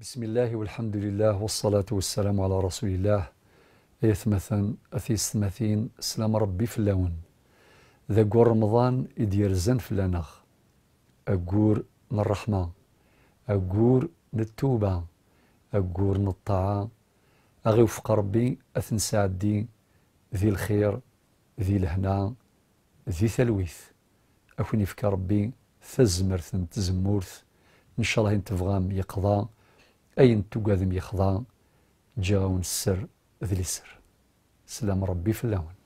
بسم الله والحمد لله والصلاة والسلام على رسول الله إثمثن مثلا أثيس سلام ربي اللون ذا قور رمضان إدير زن في لنخ أقور من الرحمة أقور من التوبة أقور من الطاعة أغي وفق ربي أثن سعدي ذي الخير ذي الهنا ذي ثلويث أكون يفك ربي ثزمرث تزمورث إن شاء الله تبغام يقضى أين تقاذم يخضان جاون السر ذي السر سلام ربي في اللون